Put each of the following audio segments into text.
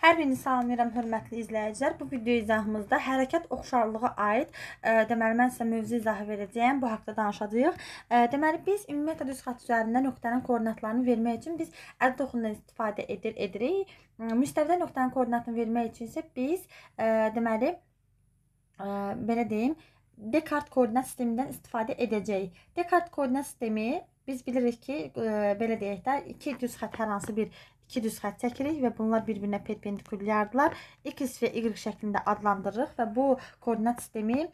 Hər birinizi salamlayıram hörmətli izləyicilər. Bu video izahımızda hərəkət oxşarlığa aid, ə, e, deməli mən sizə mövzu izahı verəcəyəm. Bu haqqda danışacağıq. Ə, e, deməli biz ümumiyyətlə düz xətt üzərində nöqtənin koordinatlarını vermək üçün biz əl toxunundan istifadə edir, edirik. E, müstəvidə nöqtənin koordinatını vermək üçün isə biz ə, deməli ə, belə deyim, Dekart koordinat sistemindən istifadə edəcəyik. Dekart koordinat sistemi biz bilirik ki, ə, belə deyək də, iki düz xətt hər hansı bir 2 düz xətt çəkirik və bunlar bir-birinə perpendikulyardılar. X və Y şəklində adlandırırıq və bu koordinat sistemi e,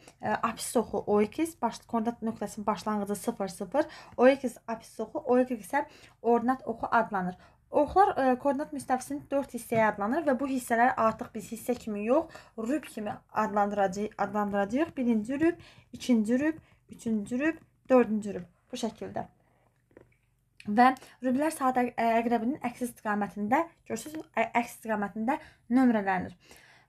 apis oxu O2 baş koordinat nöqtəsinin başlanğıcı 0 0, O2 apis oxu, O2 isə ordinat oxu adlanır. Oxlar e, koordinat müstəvisinin 4 hissəyə adlanır və bu hissələri artıq biz hissə kimi yox, rüb kimi adlandıracağıq. adlandıracağıq. Birinci rüb, ikinci rüb, üçüncü rüb, dördüncü rüb bu şəkildə. Və rublər saat əqrəbinin əks istiqamətində, görürsüz, əks istiqamətində nömrələnir.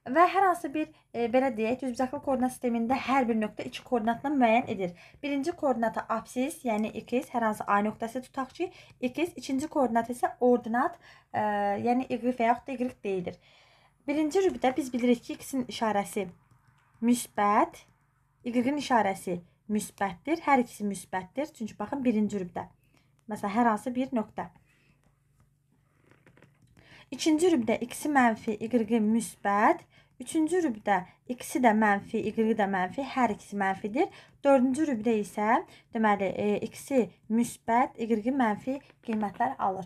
Və hər hansı bir e, belə deyək, düzbucaqlı koordinat sistemində hər bir nöqtə iki koordinatla müəyyən edir. Birinci koordinata absis, yəni x, hər hansı a nöqtəsi tutaq ki, x, ikinci koordinat isə ordinat, e, yəni y və yaxud da y deyilir. Birinci rübdə biz bilirik ki, x-in işarəsi müsbət, y-in işarəsi müsbətdir. Hər ikisi müsbətdir. Çünki baxın, birinci rübdə. Məsələn, hər hansı bir nöqtə. İkinci rübdə x-i mənfi, y-i müsbət. Üçüncü rübdə x-i də mənfi, y-i də mənfi, hər ikisi mənfidir. Dördüncü rübdə isə, deməli, e, x-i müsbət, y-i mənfi qiymətlər alır.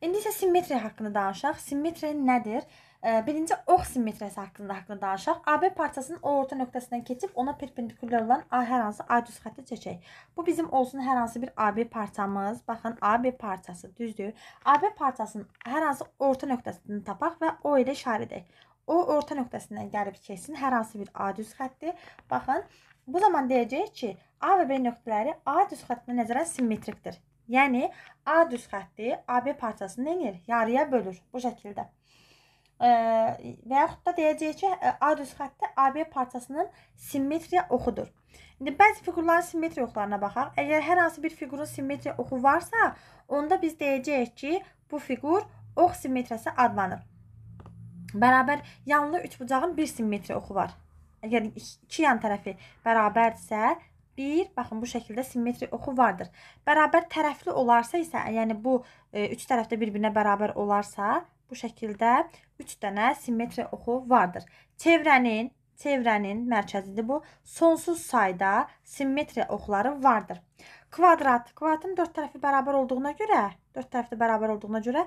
İndi isə simmetriya haqqında danışaq. Simmetriya nədir? Simmetriya nədir? Birinci ox oh simmetriyası haqqında haqqında danışaq. AB parçasının o orta nöqtəsindən keçib ona perpendikulyar olan A hər hansı A düz xətti çəkək. Bu bizim olsun hər hansı bir AB parçamız. Baxın AB parçası düzdür. AB parçasının hər hansı orta nöqtəsini tapaq və O ilə işarə edək. O orta nöqtəsindən gəlib keçsin hər hansı bir A düz xətti. Baxın, bu zaman deyəcəyik ki, A və B nöqtələri A düz xəttinə nəzərən simmetrikdir. Yəni A düz xətti AB parçasını nə edir? Yarıya bölür bu şəkildə və yaxud da deyəcəyik ki, A düz xətti AB parçasının simmetriya oxudur. İndi bəzi fiqurların simmetriya oxularına baxaq. Əgər hər hansı bir fiqurun simmetriya oxu varsa, onda biz deyəcəyik ki, bu fiqur ox simmetriyası adlanır. Bərabər yanlı üçbucağın bir simmetriya oxu var. Əgər iki yan tərəfi bərabərdirsə, bir, baxın bu şəkildə simmetri oxu vardır. Bərabər tərəfli olarsa isə, yəni bu e, üç tərəfdə bir-birinə bərabər olarsa, Bu şəkildə 3 dənə simmetri oxu vardır. Çevrənin, çevrənin mərkəzidir bu. Sonsuz sayda simmetri oxları vardır. Kvadrat, kvadratın 4 tərəfi bərabər olduğuna görə, 4 tərəfdə bərabər olduğuna görə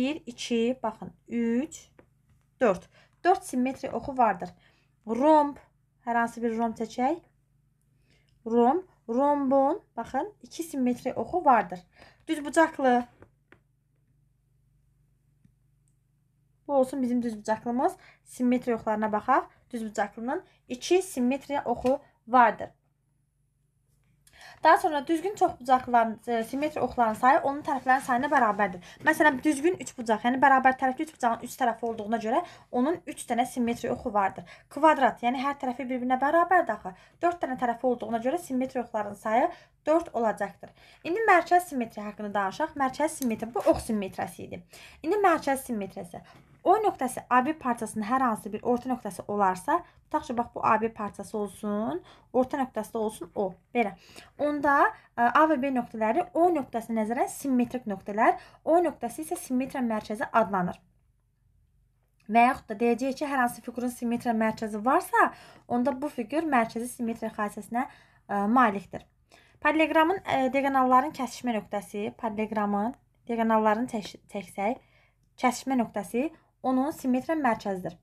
1, 2, baxın, 3, 4. 4 simmetri oxu vardır. Romb, hər hansı bir romb çəkək. Romb, rombun, baxın, 2 simmetri oxu vardır. Düzbucaqlı Bu olsun bizim düzbucaqlımız. Simmetri oxlarına baxaq. Düzbucaqlının 2 simmetri oxu vardır. Daha sonra düzgün çox bucaqların e, simmetri oxların sayı onun tərəflərinin sayına bərabərdir. Məsələn, düzgün 3 bucaq, yəni bərabər tərəfli 3 bucağın 3 tərəfi olduğuna görə onun 3 dənə simmetri oxu vardır. Kvadrat, yəni hər tərəfi bir-birinə bərabərdir axı. 4 dənə tərəfi olduğuna görə simmetri oxların sayı 4 olacaqdır. İndi mərkəz simmetri haqqında danışaq. Mərkəz simmetri bu ox simmetriyası idi. İndi mərkəz simmetriyası. O nöqtəsi AB parçasının hər hansı bir orta nöqtəsi olarsa, tutaq ki, bax bu AB parçası olsun, orta nöqtəsi də olsun O. Belə. Onda e, A və B nöqtələri O nöqtəsinə nəzərən simmetrik nöqtələr, O nöqtəsi isə simmetriya mərkəzi adlanır. Və yaxud da deyəcəyik ki, hər hansı fiqurun simmetriya mərkəzi varsa, onda bu fiqur mərkəzi simmetriya xassəsinə e, malikdir. Paraleqramın e, diagonalların kəsişmə nöqtəsi, paraleqramın diagonallarını çəksək, kəsişmə nöqtəsi onun simmetriya mərkəzidir.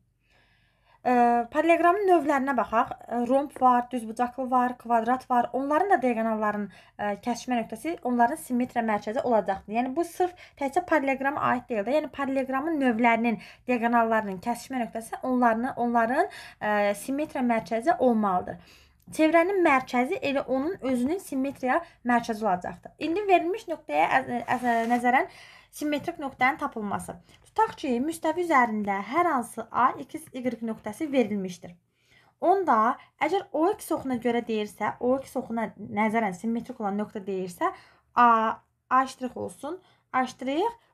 E, paraleqramın növlərinə baxaq. Romb var, düzbucaqlı var, kvadrat var. Onların da diagonalların e, kəsişmə nöqtəsi onların simmetriya mərkəzi olacaqdır. Yəni bu sırf təkcə paraleqrama aid deyil də, yəni paraleqramın növlərinin, diagonallarının kəsişmə nöqtəsi onların onların e, simmetriya mərkəzi olmalıdır. Çevrənin mərkəzi elə onun özünün simmetriya mərkəzi olacaqdır. İndi verilmiş nöqtəyə e, e, nəzərən əz əz əz əz əz əz əz əz simmetrik nöqtənin tapılması. Tutaq ki, müstəvi üzərində hər hansı A, X, Y nöqtəsi verilmişdir. Onda əgər OX oxuna görə deyirsə, OX oxuna nəzərən simmetrik olan nöqtə deyirsə, A, A' olsun, A'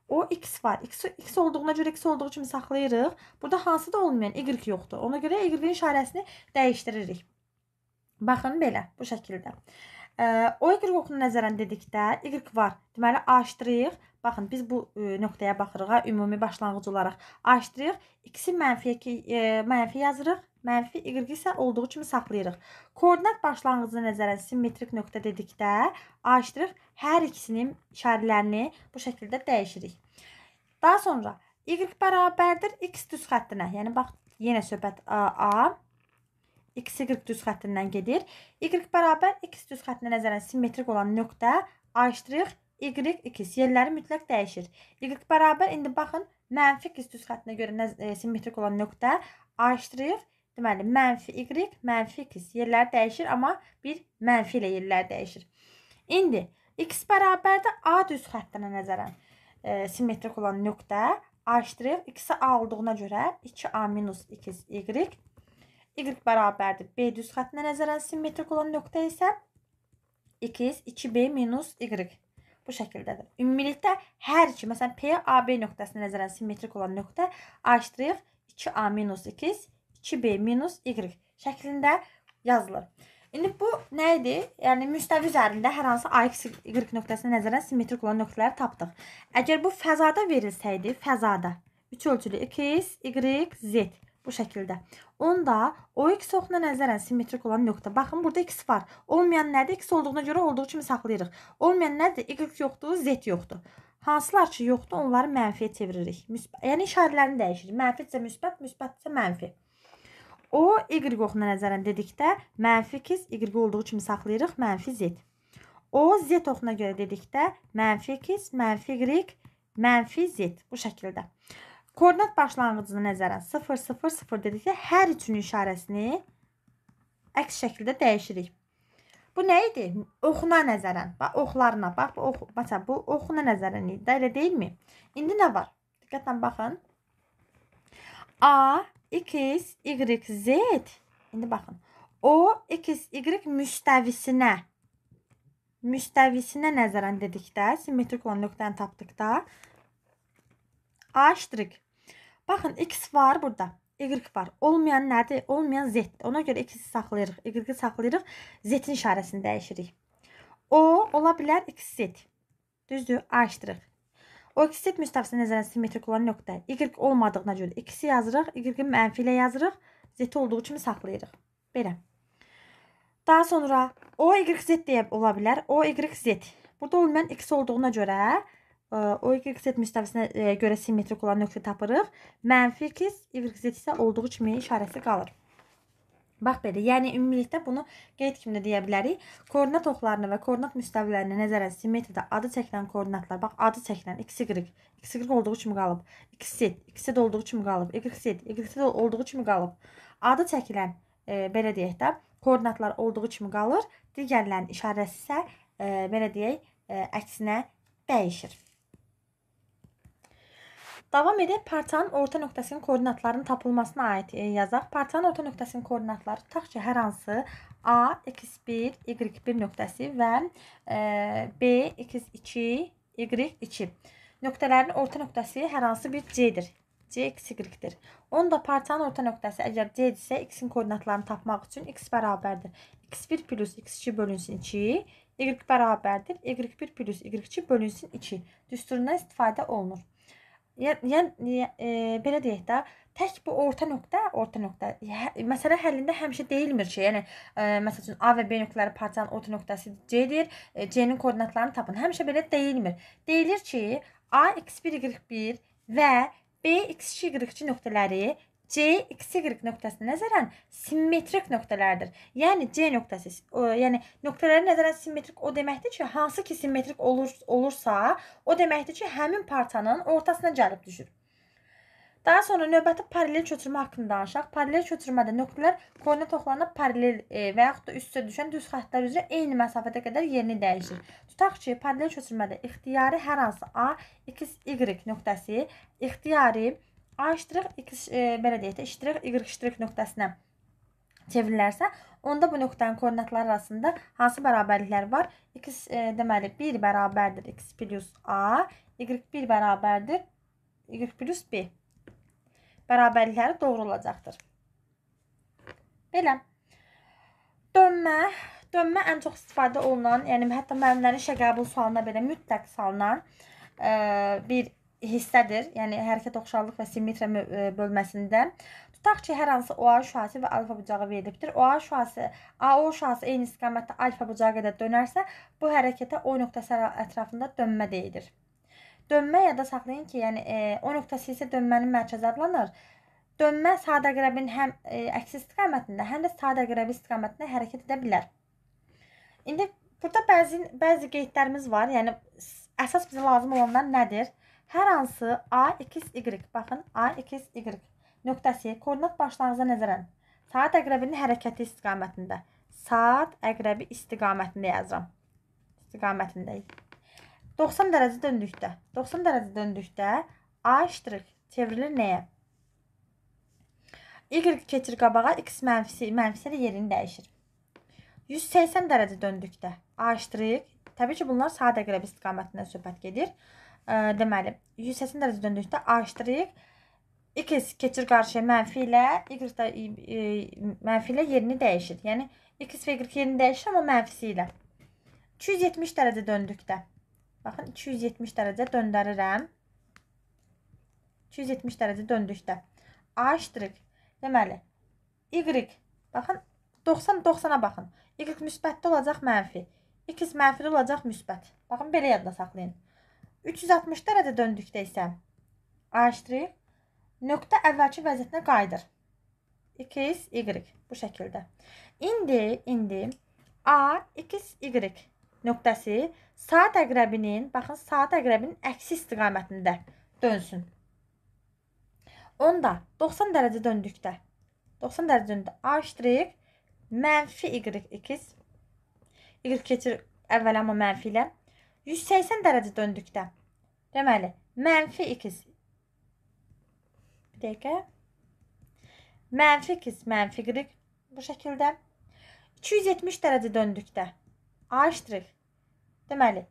O x var. X, x olduğuna görə x olduğu kimi saxlayırıq. Burada hansı da olmayan y yoxdur. Ona görə y-in işarəsini dəyişdiririk. Baxın belə, bu şəkildə. O y oxunu nəzərən dedikdə y var. Deməli A' Baxın, biz bu e, nöqtəyə baxırıq. Ümumi başlanğıc olaraq açdırıq. X-i mənfi, e, mənfi yazırıq. Mənfi y isə olduğu kimi saxlayırıq. Koordinat başlanğıcı nəzərə simmetrik nöqtə dedikdə açdırıq. Hər ikisinin işarələrini bu şəkildə dəyişirik. Daha sonra y bərabərdir x düz xəttinə. Yəni bax yenə söhbət a x y düz xəttindən gedir. y bərabər x düz xəttinə nəzərən simmetrik olan nöqtə açdırıq y 2 yerləri mütləq dəyişir. Y bərabər indi baxın mənfi x düz xəttinə görə nə, e, simmetrik olan nöqtə a ştrix deməli mənfi y mənfi x yerləri dəyişir amma bir mənfi ilə yerlər dəyişir. İndi x bərabərdə a düz xəttinə nəzərən e, simmetrik olan nöqtə a ştrix x-i a olduğuna görə 2a minus 2y y bərabərdir b düz xəttinə nəzərən simmetrik olan nöqtə isə 2 2b minus y bu şəkildədir. Ümumilikdə hər iki, məsələn, P AB nöqtəsini nəzərən simmetrik olan nöqtə A-2, 2A-2, 2B-Y şəklində yazılır. İndi bu nə idi? Yəni müstəvi üzərində hər hansı AX, Y nöqtəsinə nəzərən simmetrik olan nöqtələri tapdıq. Əgər bu fəzada verilsəydi, fəzada 3 ölçülü 2x, y, z Bu şəkildə. Onda OX oxuna nəzərən simmetrik olan nöqtə. Baxın, burada X var. Olmayan nədir? X olduğuna görə olduğu kimi saxlayırıq. Olmayan nədir? Y yoxdur, Z yoxdur. Hansılar ki, yoxdur, onları mənfiyə çeviririk. Müsbət, yəni işarələrini dəyişirik. Mənfidirsə müsbət, müsbətdirsə mənfi. O, Y oxuna nəzərən dedikdə mənfi 2, Y olduğu kimi saxlayırıq, mənfi Z. O, Z oxuna görə dedikdə mənfi 2, mənfi Y, mənfi Z. Bu şəkildə. Koordinat başlanğıcını nəzərə 0, 0, 0 dedikdə hər üçünün işarəsini əks şəkildə dəyişirik. Bu nə idi? Oxuna nəzərən. Bax oxlarına, bax bu ox, məsələn bu oxuna nəzərən idi də, elə deyilmi? İndi nə var? Diqqətlə baxın. A, x, y, z. İndi baxın. O, x, y müstəvisinə müstəvisinə nəzərən dedikdə, simmetrik olan nöqtəni tapdıqda A ştrik. Baxın x var burada. Y var. Olmayan nədir? Olmayan z-dir. Ona görə x-i saxlayırıq. Y-i saxlayırıq. Z-in işarəsini dəyişirik. O ola bilər x z. Düzdür? A ştrik. O x z müstəvisi nəzərən simmetrik olan nöqtə. Y olmadığına görə x-i yazırıq. Y-i mənfi ilə yazırıq. Z olduğu kimi saxlayırıq. Belə. Daha sonra o y z deyə ola bilər. O y z. Burada olmayan x olduğuna görə O-Y müstəvisinə e, görə simmetrik olan nöqtə tapırıq. Mənfi x, Y isə olduğu kimi işarəsi qalır. Bax belə, yəni ümumilikdə bunu qeyd kimi də deyə bilərik. Koordinat oxlarını və koordinat müstəvilərini nəzərən simmetriyada adı çəkilən koordinatlar, bax adı çəkilən x, y, x, y olduğu kimi qalıb, x, x də olduğu kimi qalıb, y, y də olduğu kimi qalıb. Adı çəkilən, e, belə deyək də, koordinatlar olduğu kimi qalır, digərlərin işarəsi isə, e, belə deyək, e, əksinə dəyişir. Davam edək parçanın orta nöqtəsinin koordinatlarının tapılmasına aid e, yazaq. Parçanın orta nöqtəsinin koordinatları tutaq ki, hər hansı A, x1, y1 nöqtəsi və e, B, x2, y2 nöqtələrin orta nöqtəsi hər hansı bir C-dir. C, x, y-dir. Onda parçanın orta nöqtəsi əgər C isə x-in koordinatlarını tapmaq üçün x bərabərdir. x1 plus x2 bölünsün 2, y bərabərdir. y1 plus y2 bölünsün 2 düsturundan istifadə olunur ya, ya, ya e, belə deyək də, tək bu orta nöqtə, orta nöqtə hə, məsələ həllində həmişə deyilmir ki, yəni e, məsəl üçün A və B nöqtələri parçanın orta nöqtəsi C-dir. E, C-nin koordinatlarını tapın. Həmişə belə deyilmir. Deyilir ki, A x1 y1 və B x2 y2 nöqtələri C eksi y noktasına nazaran simmetrik nöqtələrdir. Yəni C nöqtəsi, yəni nöqtələrə nəzərən simmetrik o deməkdir ki, hansı ki simmetrik olur, olursa, o deməkdir ki, həmin parçanın ortasına gəlib düşür. Daha sonra növbəti paralel köçürmə haqqında danışaq. Paralel köçürmədə nöqtələr koordinat oxlarına paralel e, və yaxud da üst-üstə düşən düz xəttlər üzrə eyni məsafədə qədər yerini dəyişir. Tutaq ki, paralel köçürmədə ixtiyari hər hansı A, x, y nöqtəsi ixtiyari A iştirak x e, belə deyək də iştirak y iştirak nöqtəsinə çevrilərsə, onda bu nöqtənin koordinatları arasında hansı bərabərliklər var? x e, deməli 1 bərabərdir x plus a, y 1 bərabərdir y plus b. Bərabərlikləri doğru olacaqdır. Belə. Dönmə dönmə ən çox istifadə olunan, yəni hətta müəllimlərin işə qəbul sualına belə mütləq salınan ə, e, bir hissədir. Yəni hərəkət oxşarlıq və simmetriya e, bölməsində tutaq ki, hər hansı OA şüası və alfa bucağı verilibdir. OA şüası AO şüası eyni istiqamətdə alfa bucağı qədər dönərsə, bu hərəkətə O nöqtəsi ətrafında dönmə deyilir. Dönmə yada saxlayın ki, yəni e, O nöqtəsi isə dönmənin mərkəzi adlanır. Dönmə sadə əqrəbin həm e, əksi istiqamətində, həm də sadə əqrəbi istiqamətində hərəkət edə bilər. İndi burada bəzi bəzi qeydlərimiz var. Yəni əsas bizə lazım olanlar nədir? Hər hansı A, x, y, baxın, A, x, y nöqtəsi koordinat başlanğıca nəzərən saat əqrəbinin hərəkəti istiqamətində, saat əqrəbi istiqamətində yazıram. İstiqamətində. 90 dərəcə döndükdə, 90 dərəcə döndükdə A iştirik çevrilir nəyə? Y keçir qabağa, x mənfisi, mənfisi də yerini dəyişir. 180 dərəcə döndükdə A iştirik, təbii ki, bunlar saat əqrəbi istiqamətindən söhbət gedir deməli 180 dərəcə döndükdə A' x keçir qarşıya mənfi ilə y də mənfi ilə yerini dəyişir. Yəni x və y yerini dəyişir amma mənfisi ilə. 270 dərəcə döndükdə. Baxın 270 dərəcə döndərirəm. 270 dərəcə döndükdə A' deməli y baxın 90 90-a baxın. y müsbətdə olacaq mənfi. x mənfi olacaq müsbət. Baxın belə yadda saxlayın. 360 dərəcə döndükdə isə aşdırıq. Nöqtə əvvəlki vəziyyətinə qayıdır. 2x, y bu şəkildə. İndi, indi a, x, y nöqtəsi saat əqrəbinin, baxın, saat əqrəbinin əksi istiqamətində dönsün. Onda 90 dərəcə döndükdə, 90 dərəcə döndükdə a iştirik, mənfi y, 2x, y keçir əvvəl amma mənfi ilə, 180 dərəcə döndükdə deməli mənfi 2 bir dəqiqə mənfi 2 mənfi qırıq bu şəkildə 270 dərəcə döndükdə a ştrix deməli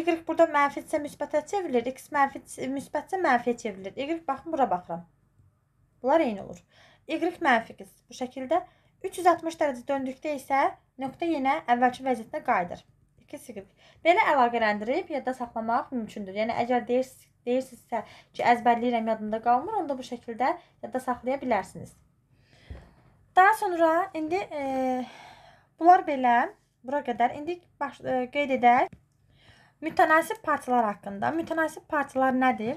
y burada mənfisə müsbətə çevrilir x mənfi müsbətsə mənfiyə çevrilir y baxın bura baxıram bunlar eyni olur y mənfi 2 bu şəkildə 360 dərəcə döndükdə isə nöqtə yenə əvvəlki vəziyyətinə qayıdır ki, belə əlaqələndirib yadda saxlamaq mümkündür. Yəni əgər deyirsiniz, deyirsinizsə ki, əzbərləyirəm, yadımda qalmır, onda bu şəkildə yadda saxlaya bilərsiniz. Daha sonra indi e, bunlar belə bura qədər. İndi baş, e, qeyd edək. Mütənasib partiyalar haqqında. Mütənasib partiyalar nədir?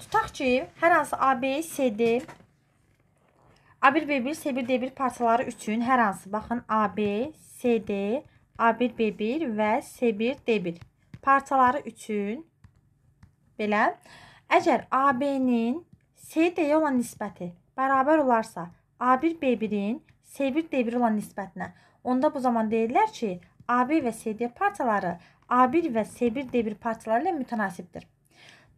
Tutaq ki, hər hansı AB, CD, A1, B1, C1, D1 parçaları üçün hər hansı baxın AB, CD, A1, B1 və C1, D1 parçaları üçün belə əgər AB-nin CD-yə olan nisbəti bərabər olarsa A1, B1-in C1, D1 olan nisbətinə, onda bu zaman deyirlər ki, AB və CD parçaları A1 və C1, D1 parçaları ilə mütənasibdir.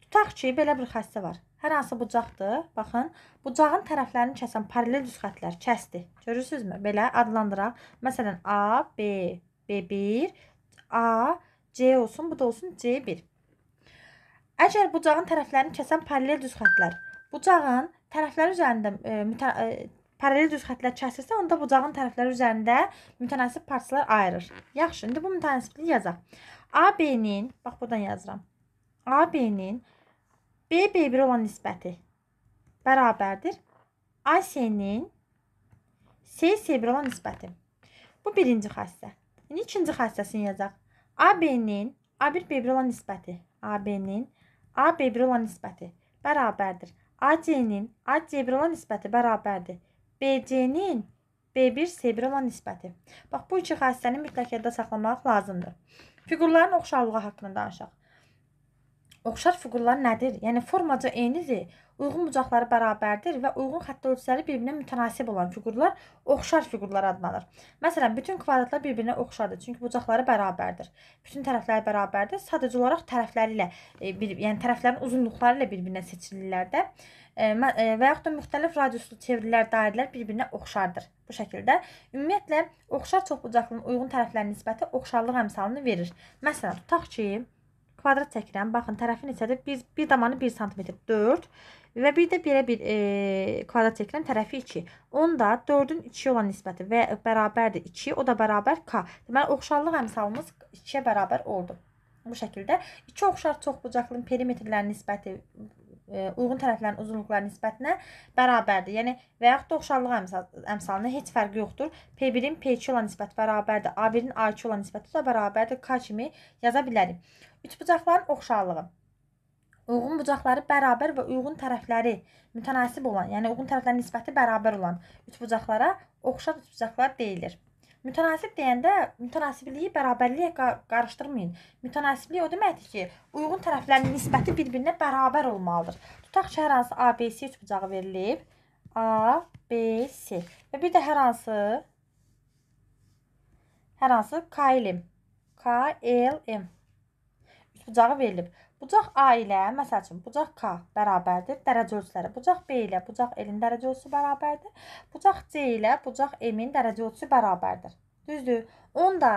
Tutaq ki, belə bir xəstə var. Hər hansı bucaqdır. Baxın, bucağın tərəflərini kəsən paralel düz xətlər kəsdi. Görürsünüzmü? Belə adlandıraq. Məsələn, A, B, B1, A, C olsun, bu da olsun C1. Əgər bucağın tərəflərini kəsən paralel düz xətlər, bucağın tərəfləri üzərində e, mütə, e, paralel düz xətlər kəsilsə, onda bucağın tərəfləri üzərində mütənasib parçalar ayırır. Yaxşı, indi bu mütənasibliyi yazaq. AB-nin, bax buradan yazıram. AB-nin BB1 olan nisbəti bərabərdir AC-nin SC1 olan nisbəti. Bu birinci xassə. İndi ikinci xassəsini yazaq. AB-nin A1 B1 olan nisbəti, AB-nin A B1 olan nisbəti bərabərdir. AC-nin A C1 olan nisbəti bərabərdir. BC-nin B1 C1 olan nisbəti. Bax bu iki xassəni mütləq yadda saxlamaq lazımdır. Fiqurların oxşarlığı haqqında danışaq. Oxşar fiqurlar nədir? Yəni formaca eynidir, Uyğun bucaqları bərabərdir və uyğun xətt ölçüləri bir-birinə mütənasib olan fiqurlar oxşar fiqurlar adlanır. Məsələn, bütün kvadratlar bir-birinə oxşardır, çünki bucaqları bərabərdir. Bütün tərəfləri bərabərdir. Sadəcə olaraq tərəfləri ilə, e, bir, yəni tərəflərin uzunluqları ilə bir-birinə seçilirlər də. E, e, və yaxud da müxtəlif radiuslu çevrilər, dairələr bir-birinə oxşardır. Bu şəkildə ümumiyyətlə oxşar çoxbucaqlının uyğun tərəflərin nisbəti oxşarlıq əmsalını verir. Məsələn, tutaq ki, kvadrat çəkirəm. Baxın, tərəfi neçədir? Biz bir damanı 1 sm 4 və bir də belə bir e, kvadrat çəkirəm, tərəfi 2. Onda 4-ün 2 olan nisbəti və bərabərdir 2, o da bərabər k. Deməli oxşarlıq əmsalımız 2-yə bərabər oldu. Bu şəkildə iki oxşar çoxbucaqlının perimetrlərinin nisbəti E, uyğun tərəflərin uzunluqları nisbətinə bərabərdir. Yəni və yaxud da oxşarlıq əmsal, əmsalına heç fərqi yoxdur. P1-in P2 olan nisbəti bərabərdir. A1-in A2 olan nisbəti də bərabərdir. K kimi yaza bilərik. Üçbucaqların oxşarlığı Uyğun bucaqları bərabər və uyğun tərəfləri mütənasib olan, yəni uyğun tərəflərin nisbəti bərabər olan üçbucaqlara oxşar üçbucaqlar deyilir. Mütənasib deyəndə mütənasibliyi bərabərliyə qarışdırmayın. Mütənasiblik o deməkdir ki, uyğun tərəflərin nisbəti bir-birinə bərabər olmalıdır. Tutaq ki, hər hansı ABC üçbucağı verilib. A, B, C. Və bir də hər hansı hər hansı KLM. KLM üçbucağı verilib. Bucaq A ilə, məsəl üçün, bucaq K bərabərdir dərəcə ölçüləri. Bucaq B ilə bucaq L-in dərəcə ölçüsü bərabərdir. Bucaq C ilə bucaq M-in dərəcə ölçüsü bərabərdir. Düzdür? Onda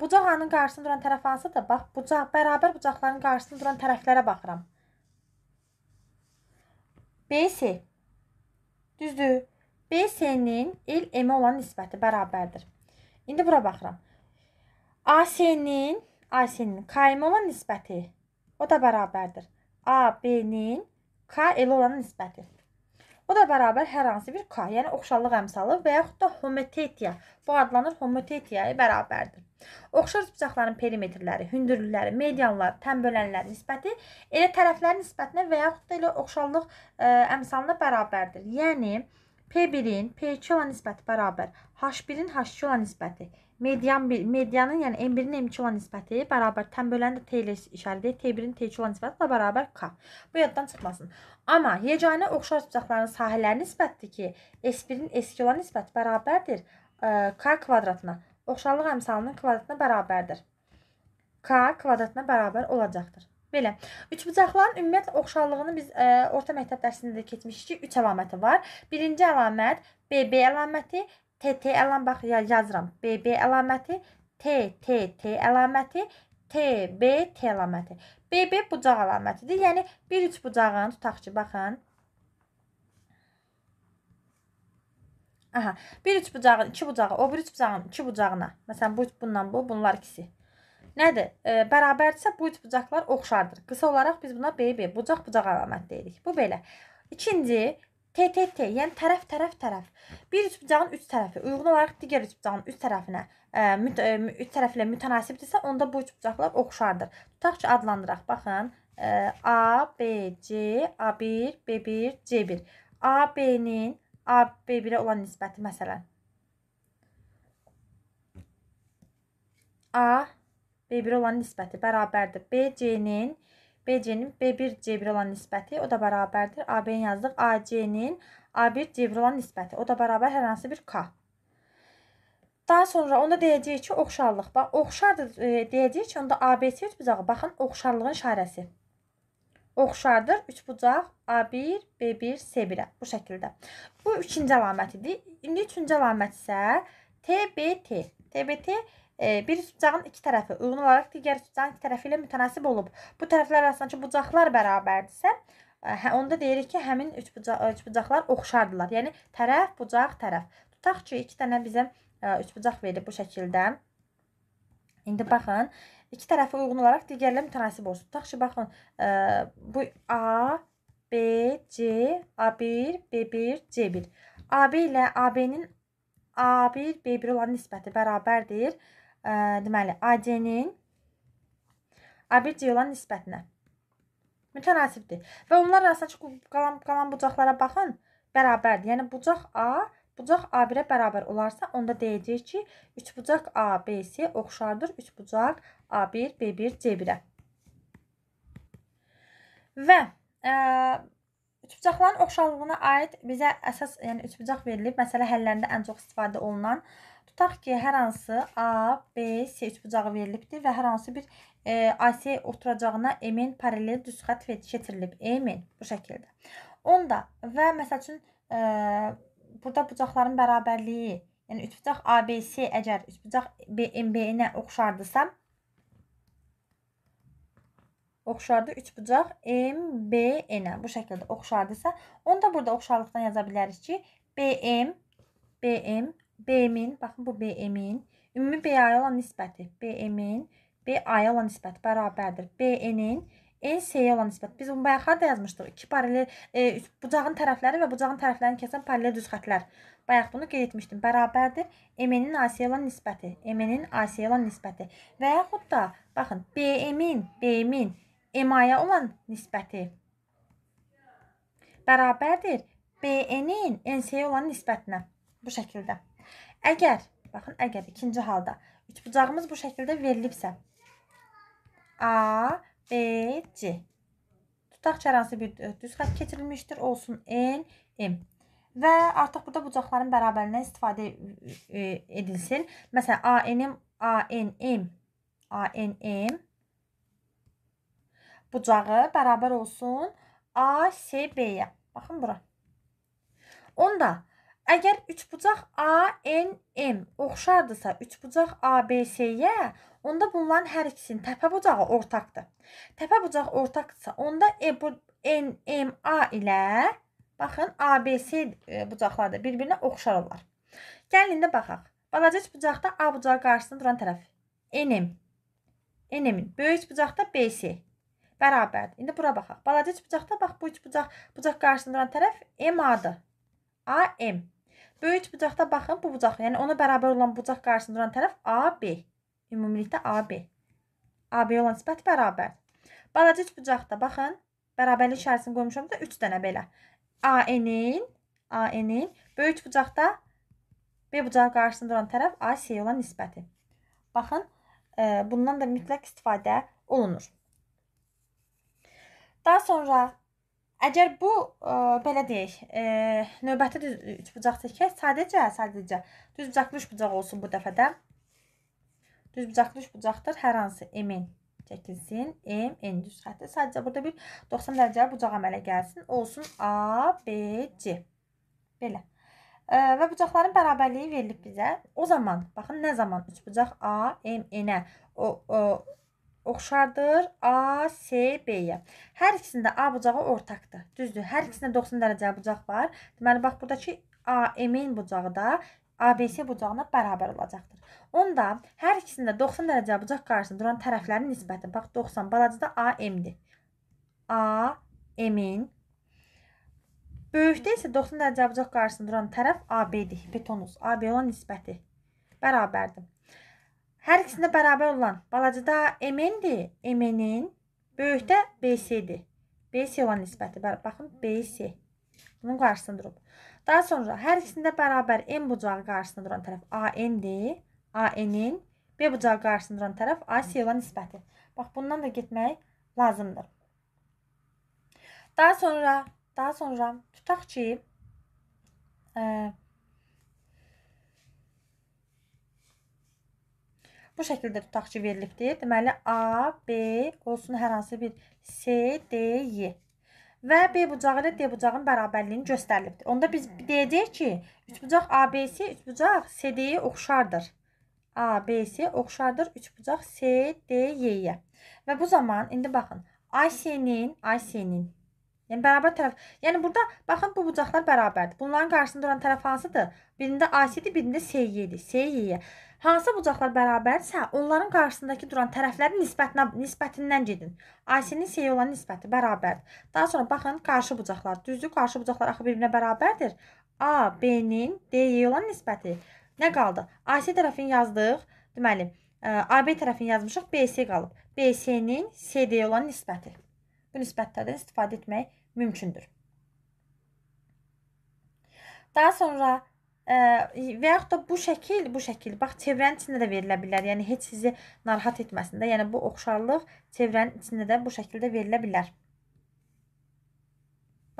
bucaq A-nın qarşısında duran tərəf hansıdır? Bax, bucaq bərabər bucaqların qarşısında duran tərəflərə baxıram. BC. Düzdür? BC-nin L-M-ə olan nisbəti bərabərdir. İndi bura baxıram. AC-nin AC-nin KM-ə olan nisbəti O da bərabərdir. A, B-nin K elə olanın nisbəti. O da bərabər hər hansı bir K, yəni oxşarlıq əmsalı və yaxud da homotetiya. Bu adlanır homotetiyaya bərabərdir. Oxşar uzaqların perimetrləri, hündürlükləri, medianlar, tənbölənlər nisbəti elə tərəflərin nisbətinə və yaxud da elə oxşarlıq ə, e, əmsalına bərabərdir. Yəni P1-in P2 olan nisbəti bərabər H1-in H2 olan nisbəti. Median bir, medianın yəni M1-in M2 olan nisbəti bərabər tən böləni də T ilə işarə edir. T1-in T2 olan nisbəti də bərabər K. Bu yaddan çıxmasın. Amma yeganə oxşar bucaqların sahələri nisbətidir ki, S1-in S2 olan nisbəti bərabərdir e, K kvadratına. Oxşarlıq əmsalının kvadratına bərabərdir. K kvadratına bərabər olacaqdır. Belə. Üçbucaqların ümumiyyətlə oxşarlığını biz ə, e, orta məktəb dərsində də keçmişdik ki, 3 əlaməti var. Birinci əlamət BB əlaməti, TT əlam bax yazıram. BB əlaməti, TTT əlaməti, TBT əlaməti. BB bucaq əlamətidir. Yəni 1 3 bucağını tutaq ki, baxın. Aha, 1 3 bucağın 2 bucağı, o 1 3 bucağın 2 bucağına. Məsələn, bu bundan bu, bunlar ikisi. Nədir? E, bərabərdirsə bu üç bucaqlar oxşardır. Qısa olaraq biz buna BB bucaq bucaq əlaməti deyirik. Bu belə. İkinci, TTT, yəni tərəf-tərəf tərəf. Bir üçbucağın üç tərəfi uyğun olaraq digər üçbucağın üç tərəfinə, ə, e, müt, ə, e, üç tərəf ilə mütənasibdirsə, onda bu üçbucaqlar oxşardır. Tutaq ki, adlandıraq. Baxın, ə, e, A, B, C, A1, B1, C1. AB-nin AB1-ə olan nisbəti məsələn. A B1-ə olan nisbəti bərabərdir BC-nin BC-nin B1 C1 olan nisbəti o da bərabərdir. AB-ni yazdıq. AC-nin A1 C1 olan nisbəti o da bərabər hər hansı bir K. Daha sonra onda deyəcəyik ki, oxşarlıq. Bax, oxşardır e, deyəcəyik ki, onda ABC üç bucağı baxın oxşarlığın işarəsi. Oxşardır 3 bucaq A1, B1, C1-ə bu şəkildə. Bu ikinci əlamətidir. İndi üçüncü əlamət isə TBT. TBT bir sütçağın iki tərəfi uyğun olaraq digər sütçağın iki tərəfi ilə mütənasib olub. Bu tərəflər arasındakı bucaqlar bərabərdirsə, e, hə, onda deyirik ki, həmin üç, bucaq, üç bucaqlar oxşardılar. Yəni tərəf, bucaq, tərəf. Tutaq ki, iki dənə bizə e, üç bucaq verib bu şəkildə. İndi baxın, iki tərəfi uyğun olaraq digərlə mütənasib olsun. Tutaq ki, baxın, e, bu A, B, C, A1, B1, C1. AB ilə AB-nin A1, B1 olan nisbəti bərabərdir deməli AD-nin obyekt olan nisbətinə mütənasibdir. Və onlar arasındakı qalan qalan bucaqlara baxın, bərabərdir. Yəni bucaq A bucaq A1-ə bərabər olarsa, onda deyəcəyik ki, 3 bucaq ABC oxşardır 3 bucaq A1, B1, C1-ə. Və ə, üçbucaqların oxşarlığına aid bizə əsas, yəni üçbucaq verilib. Məsələ həllərində ən çox istifadə olunan ə, Tutaq ki, hər hansı A, B, C üçbucağı verilibdir və hər hansı bir e, AC oturacağına emin paralel düz xətt keçirilib. Emin bu şəkildə. Onda və məsəl üçün e, burada bucaqların bərabərliyi, yəni üçbucaq ABC əgər üçbucaq BMB-nə oxşardısa, oxşardı üçbucaq MBN-ə bu şəkildə oxşardısa, onda burada oxşarlıqdan yaza bilərik ki, BM BM B-min, baxın bu B-min, ümumi B-aya olan nisbəti, B-min, B-aya olan nisbət bərabərdir B-nin, NC-yə olan nisbət. Biz bunu bayaq harda yazmışdıq? 2 paralel e, bucağın tərəfləri və bucağın tərəflərini kəsən paralel düz xətlər. Bayaq bunu qeyd etmişdim. Bərabərdir MN-in AC-yə olan nisbəti, MN-in AC-yə olan nisbəti. Və yaxud da baxın, BM-in, BM-in MA-ya olan nisbəti bərabərdir BN-in NC-yə olan nisbətinə. Bu şəkildə. Əgər, baxın, əgər ikinci halda üçbucağımız bu şəkildə verilibsə, A, B, C. Tutaq ki, hər hansı bir düz xətt keçirilmişdir. Olsun L, M. Və artıq burada bucaqların bərabərindən istifadə edilsin. Məsələn, A, N, M, A, N, M, A, N, M. Bucağı bərabər olsun A, S, B-yə. Baxın bura. Onda Əgər üçbucaq ANM oxşardısa üçbucaq ABC-yə, onda bunların hər ikisinin təpə bucağı ortaqdır. Təpə bucaq ortaqdırsa, onda E bu NMA ilə baxın ABC e, bucaqları da bir-birinə oxşar olar. Gəlin indi baxaq. Balaca üçbucaqda A bucağı qarşısında duran tərəf NM. NM-in böyük bucaqda BC bərabərdir. İndi bura baxaq. Balaca üçbucaqda bax bu üçbucaq bucaq qarşısında duran tərəf MA-dır. AM. Böyük bucaqda baxın bu bucaq, yəni ona bərabər olan bucaq qarşısında duran tərəf AB. Ümumilikdə AB. AB olan nisbət bərabərdir. Balaca üç bucaqda baxın, bərabərlik işarəsini qoymuşam da 3 dənə belə. AN-in, AN-in böyük bucaqda B bucağı qarşısında duran tərəf AC olan nisbəti. Baxın, e, bundan da mütləq istifadə olunur. Daha sonra Əgər bu ə, e, belə deyək, ə, e, növbəti düz üç bucaq çəkək, sadəcə sadəcə düz bucaqlı üç bucaq olsun bu dəfədə. Düz bucaqlı üç bucaqdır hər hansı emin çəkilsin. M, N düz xətti. Sadəcə burada bir 90 dərəcəli bucaq əmələ gəlsin. Olsun A, B, C. Belə. Ə, e, və bucaqların bərabərliyi verilib bizə. O zaman, baxın nə zaman üç bucaq A, M, N-ə o, o oxşardır A, C, B-yə. Hər ikisində A bucağı ortaqdır. Düzdür? Hər ikisində 90 dərəcəli bucaq var. Deməli bax burdakı A, M-in bucağı da ABC bucağına bərabər olacaqdır. Onda hər ikisində 90 dərəcə bucaq qarşısında duran tərəflərin nisbəti. Bax 90 balacada AM-dir. A, M-in böyükdə isə 90 dərəcə bucaq qarşısında duran tərəf AB-dir. Hipotenuz AB olan nisbəti bərabərdir. Hər ikisində bərabər olan balacada MN-dir, MN-in, böyükdə BC-dir. BC olan nisbəti, baxın, BC. Bunun qarşısını durub. Daha sonra hər ikisində bərabər M bucağı qarşısında duran tərəf AN-dir, AN-in, B bucağı qarşısında duran tərəf AC olan nisbəti. Bax, bundan da getmək lazımdır. Daha sonra, daha sonra tutaq ki, ə, e, Bu şəkildə tutaq ki, verilibdir. Deməli, A, B olsun hər hansı bir C, D, Y. Və B bucağı ilə D bucağın bərabərliyini göstərilibdir. Onda biz deyəcək ki, üç bucaq ABC, üç bucaq CD-yə e oxşardır. ABC oxşardır üç bucaq CDY-yə. Və bu zaman indi baxın, AC-nin, AC-nin Yəni bərabər tərəf. Yəni burada baxın bu bucaqlar bərabərdir. Bunların qarşısında duran tərəf hansıdır? Birində AC-dir, birində SY-dir. SY-yə. Hansı bucaqlar bərabərdirsə, onların qarşısındakı duran tərəflərin nisbətinə nisbətindən gedin. AC-nin C-yə olan nisbəti bərabərdir. Daha sonra baxın, qarşı bucaqlar. Düzdür, qarşı bucaqlar axı bir-birinə bərabərdir. A, B-nin D-yə olan nisbəti nə qaldı? AC tərəfini yazdıq. Deməli, e, AB tərəfini yazmışıq, BC qalıb. BC-nin CD-yə olan nisbəti. Bu nisbətlərdən istifadə etmək mümkündür. Daha sonra Ə, və yaxud da bu şəkil, bu şəkil bax çevrənin içində də verilə bilər. Yəni heç sizi narahat etməsin də. Yəni bu oxşarlıq çevrənin içində də bu şəkildə verilə bilər.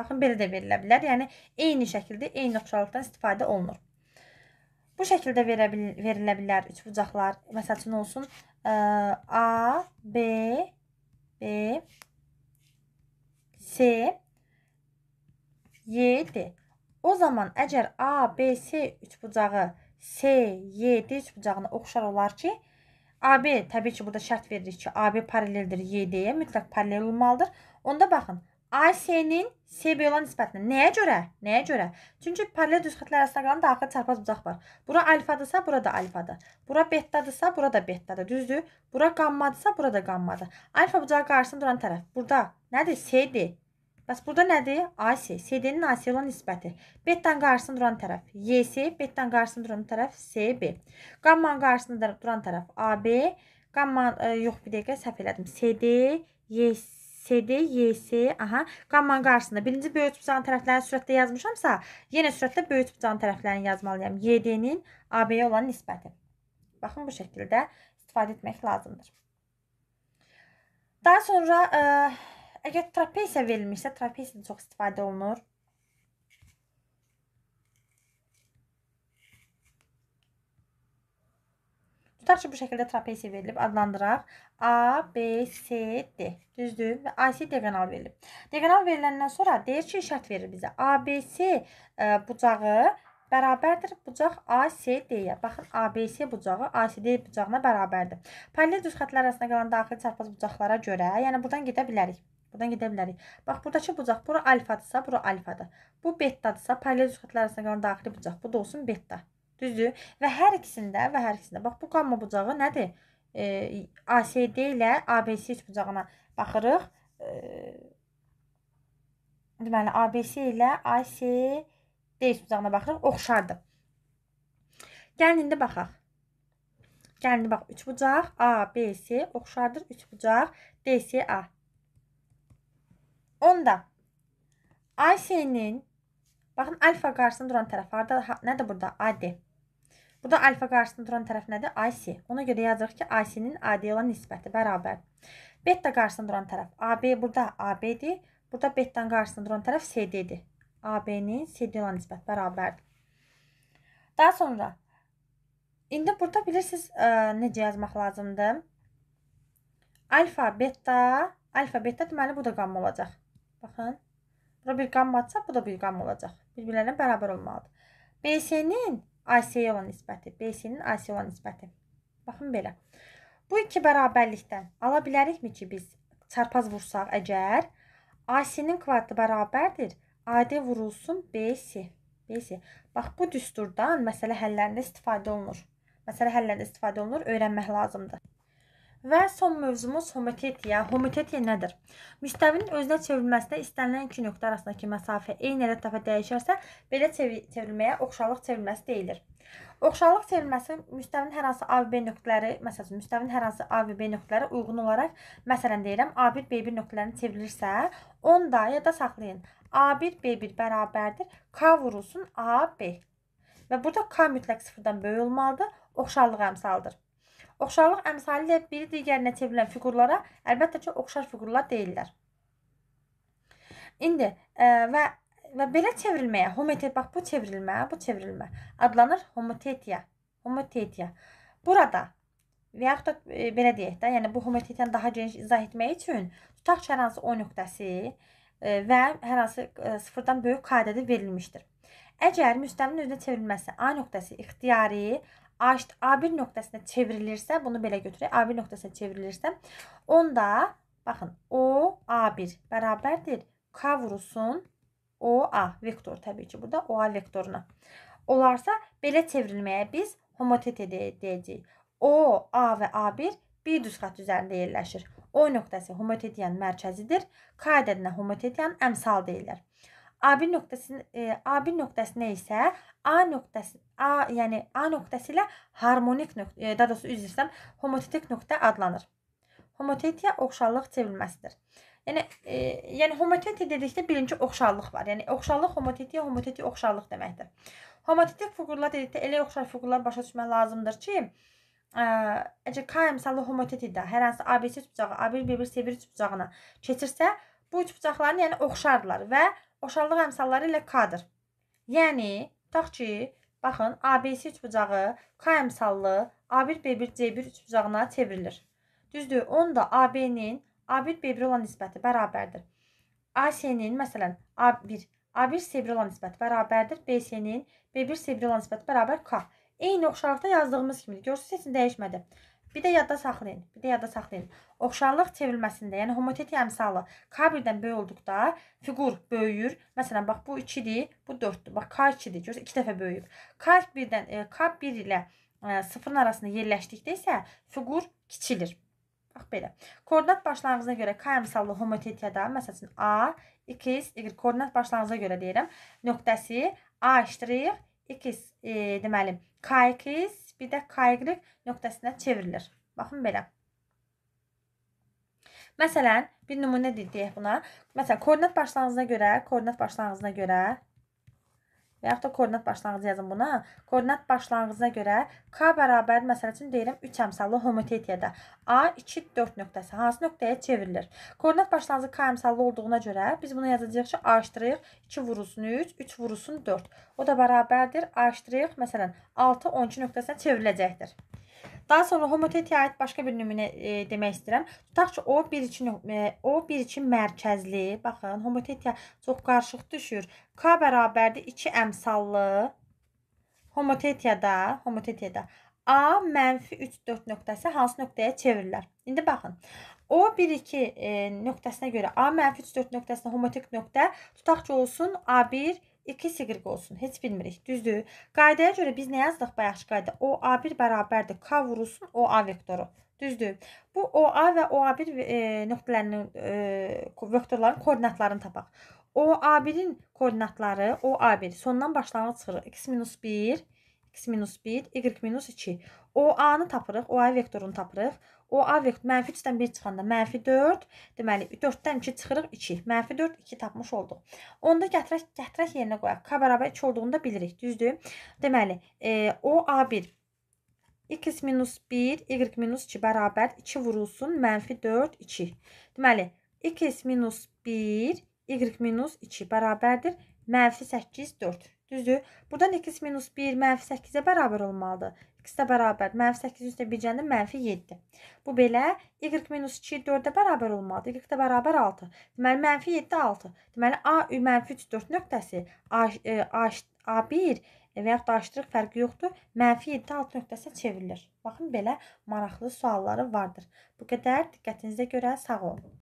Baxın belə də verilə bilər. Yəni eyni şəkildə, eyni oxşarlıqdan istifadə olunur. Bu şəkildə verə bil verilə bilər üçbucaqlar. Məsəl üçün olsun ə, A, B, B, C, Y, D. O zaman əgər ABC üçbucağı SYD e, üçbucağına oxşar olar ki, AB təbii ki, burada şərt veririk ki, AB paraleldir YD-yə, e, mütləq paralel olmalıdır. Onda baxın, AC-nin CB olan nisbətinə nəyə görə? Nəyə görə? Çünki paralel düz xətlər arasında qalan daxil çarpaz bucaq var. Bura alfadırsa, burada alfadır. Bura betadırsa, burada betadır. Düzdür? Bura qammadırsa, burada qammadır. Alfa bucağı qarşısında duran tərəf burada nədir? C-dir. Bəs burada nədir? AC. CD-nin AC olan nisbəti. Betdən qarşısında duran tərəf YC, betdən qarşısında duran tərəf SB. Qammanın qarşısında duran tərəf AB. Qamma e, yox bir dəqiqə səhv elədim. CD, YC CD, YC, aha, qammanın qarşısında birinci böyük bucağın tərəflərini sürətdə yazmışamsa, yenə sürətdə böyük bucağın tərəflərini yazmalıyam. YD-nin AB-yə olan nisbəti. Baxın, bu şəkildə istifadə etmək lazımdır. Daha sonra... E, Əgər trapesiya verilmişsə, trapesiyadan çox istifadə olunur. Tutaq ki, bu şəkildə trapesiya verilib, adlandıraq. A, B, C, D. Düzdür? Və AC diagonal verilib. Diagonal veriləndən sonra deyir ki, şərt verir bizə. E, A, B, C bucağı bərabərdir bucaq ACD-yə. Baxın, ABC bucağı ACD bucağına bərabərdir. Paralel düz xətlər arasında qalan daxili çarpaz bucaqlara görə, yəni buradan gedə bilərik. Buradan gedə bilərik. Bax, buradakı bucaq, bura alfadırsa, bura alfadır. Bu betadırsa, paralel üç xətlər arasında qalan daxili bucaq. Bu da olsun beta. Düzdür? Və hər ikisində, və hər ikisində. Bax, bu qamma bucağı nədir? E, ACD ilə ABC üç bucağına baxırıq. E, deməli, ABC ilə ACD üç bucağına baxırıq. Oxşardır. Gəlin indi baxaq. Gəlin bax 3 bucaq, A, B, C oxşardır 3 bucaq, D, C, A. Onda Ayşenin baxın alfa qarşısında duran tərəf harda nədir burada? AD. Burada alfa qarşısında duran tərəf nədir? IC. Ona görə yazırıq ki, IC-nin AD olan nisbəti bərabər. Beta qarşısında duran tərəf AB burada AB-dir. Burada beta qarşısında duran tərəf CD-dir. AB-nin CD olan nisbəti bərabərdir. Daha sonra indi burada bilirsiniz ə, e, necə yazmaq lazımdır? Alfa, beta, alfa, beta deməli bu da qamma olacaq. Baxın. Bura bir qam atsa, bu da bir qam olacaq. Bir-birlərinə bərabər olmalıdır. BC-nin AC-yə olan nisbəti. BC-nin AC-yə olan nisbəti. Baxın belə. Bu iki bərabərlikdən ala bilərikmi ki, biz çarpaz vursaq əgər AC-nin kvadratı bərabərdir AD vurulsun BC. BC. Bax bu düsturdan məsələ həllərində istifadə olunur. Məsələ həllərində istifadə olunur, öyrənmək lazımdır. Və son mövzumuz homotetiya. Homotetiya nədir? Müstəvinin özünə çevrilməsində istənilən iki nöqtə arasındakı məsafə eyni ədəd dəfə dəyişərsə, belə çevrilməyə oxşarlıq çevrilməsi deyilir. Oxşarlıq çevrilməsi müstəvinin hər hansı A və B nöqtələri, məsələn, müstəvinin hər hansı A və B nöqtələri uyğun olaraq, məsələn deyirəm, A1 B1 nöqtələrinin çevrilirsə, onda yada saxlayın. A1 B1 bərabərdir K vurulsun AB. Və burada K mütləq 0-dan böyük olmalıdır, oxşarlıq əmsalıdır. Oxşarlıq əmsali ilə biri digərinə çevrilən fiqurlara əlbəttə ki, oxşar fiqurlar deyirlər. İndi ə, e, və və belə çevrilməyə homotetiya bax bu çevrilmə, bu çevrilmə adlanır homotetiya. Homotetiya. Burada və yaxud da e, belə deyək də, yəni bu homotetiyanı daha geniş izah etmək üçün tutaq ki, hər hansı o nöqtəsi e, və hər hansı e, sıfırdan böyük qaydada verilmişdir. Əgər müstəminin özünə çevrilməsi A nöqtəsi ixtiyari, A, işte A1 nöqtəsinə çevrilirsə, bunu belə götürək. A1 nöqtəsinə çevrilirsə, onda baxın, O A1 bərabərdir K vurusun OA vektor təbii ki, burada OA vektoruna. Olarsa belə çevrilməyə biz homotet deyəcəyik. O, A və A1 bir düz xətt üzərində yerləşir. O nöqtəsi homotetiyanın mərkəzidir. K ədədinə homotetiyanın əmsal deyirlər. A1 nöqtəsi e, A1 nöqtəsinə isə A nöqtəsi A, yəni A nöqtəsi ilə harmonik nöqtə, e, daha doğrusu üzr istəyirəm, homotetik nöqtə adlanır. Homotetiya oxşarlıq çevrilməsidir. Yəni e, yəni homotetiya dedikdə birinci oxşarlıq var. Yəni oxşarlıq homotetiya, homotetiya oxşarlıq deməkdir. Homotetik fiqurlar dedikdə elə oxşar fiqurlar başa düşmək lazımdır ki, e, əgər K əmsalı homotetiyada hər hansı ABC üç bucağı A1 B1 C1 üç bucağına keçirsə, Bu üç bucaqların yəni oxşardılar və oxşarlıq əmsalları ilə k-dır. Yəni tutaq ki, baxın ABC üç bucağı k əmsallı A1 B1 C1 üç bucağına çevrilir. Düzdür? Onda AB-nin A1 B1 olan nisbəti bərabərdir. AC-nin məsələn A1 A1 C1 olan nisbəti bərabərdir BC-nin B1 C1 olan nisbəti bərabər k. Eyni oxşarlıqda yazdığımız kimi görürsüz, heç nə dəyişmədi. Bir də yadda saxlayın. Bir də yadda saxlayın. Oxşarlıq çevrilməsində, yəni homoteti əmsalı K1-dən böyük olduqda fiqur böyüyür. Məsələn, bax bu 2-dir, bu 4-dür. Bax K2-dir. Görürsüz 2 dəfə böyüyüb. K1-dən e, K1 ilə 0-ın e, arasında yerləşdikdə isə fiqur kiçilir. Bax belə. Koordinat başlanğıcına görə K əmsallı homotetiyada, məsəl üçün A, x, y koordinat başlanğıcına görə deyirəm, nöqtəsi A', x, e, deməli, K2, bir də K-Y nöqtəsinə çevrilir. Baxın belə. Məsələn, bir nümunə deyək buna. Məsələn, koordinat başlanğıcına görə, koordinat başlanğıcına görə və yaxud da koordinat başlanğıcı yazın buna. Koordinat başlanğıcına görə k bərabər məsəl üçün deyirəm 3 əmsallı homotetiyada a 2 4 nöqtəsi hansı nöqtəyə çevrilir? Koordinat başlanğıcı k əmsallı olduğuna görə biz bunu yazacağıq ki, a-3 2 vurulsun 3, 3 vurulsun 4. O da bərabərdir a-məsələn 6 12 nöqtəsinə çevriləcəkdir. Daha sonra homotetiyə aid başqa bir nümunə e, demək istəyirəm. Tutaq ki, o bir için e, o bir için mərkəzli. Baxın, homotetiya çox qarışıq düşür. K bərabərdir 2 əmsallı homotetiyada, homotetiyada A mənfi 3 4 nöqtəsi hansı nöqtəyə çevrilər? İndi baxın. O 1 2 e, nöqtəsinə görə A mənfi 3 4 nöqtəsinə homotik nöqtə tutaq ki, olsun A1 2 siqriq olsun. Heç bilmirik. Düzdür? Qaydaya görə biz nə yazdıq bayaqçı qayda? O A1 bərabərdir K vurulsun O A vektoru. Düzdür? Bu OA və OA1 e, nöqtələrinin e, vektorların koordinatlarını tapaq. OA1-in koordinatları OA1 sondan başlanğıc çıxırıq. x-1, x-1, y-2. OA-nı tapırıq, OA vektorunu tapırıq. O obyekt mənfi 3-dən 1 çıxanda mənfi 4, deməli 4-dən 2 çıxırıq 2. Mənfi 4, 2 tapmış olduq. Onda gətirək, gətirək yerinə qoyaq. K bərabər 2 olduğunu da bilirik, düzdür? Deməli, e, o A1 x minus 1, y minus 2 bərabər 2 vurulsun, mənfi 4, 2. Deməli, x minus 1, y minus 2 bərabərdir, mənfi 8, 4. Düzdür. Buradan x minus 1 mənfi 8-ə bərabər olmalıdır. İkisi də bərabər. Mənfi 8 üstə 1 cəndə mənfi 7. Bu belə. Y minus 2 4-ə bərabər olmalıdır. Y də bərabər 6. Deməli, mənfi 7, 6. Deməli, A, Ü, mənfi 3, 4 nöqtəsi A, e, A, A1 e, və yaxud da aşırıq fərqi yoxdur. Mənfi 7, 6 nöqtəsə çevrilir. Baxın, belə maraqlı sualları vardır. Bu qədər. Diqqətinizə görə sağ olun.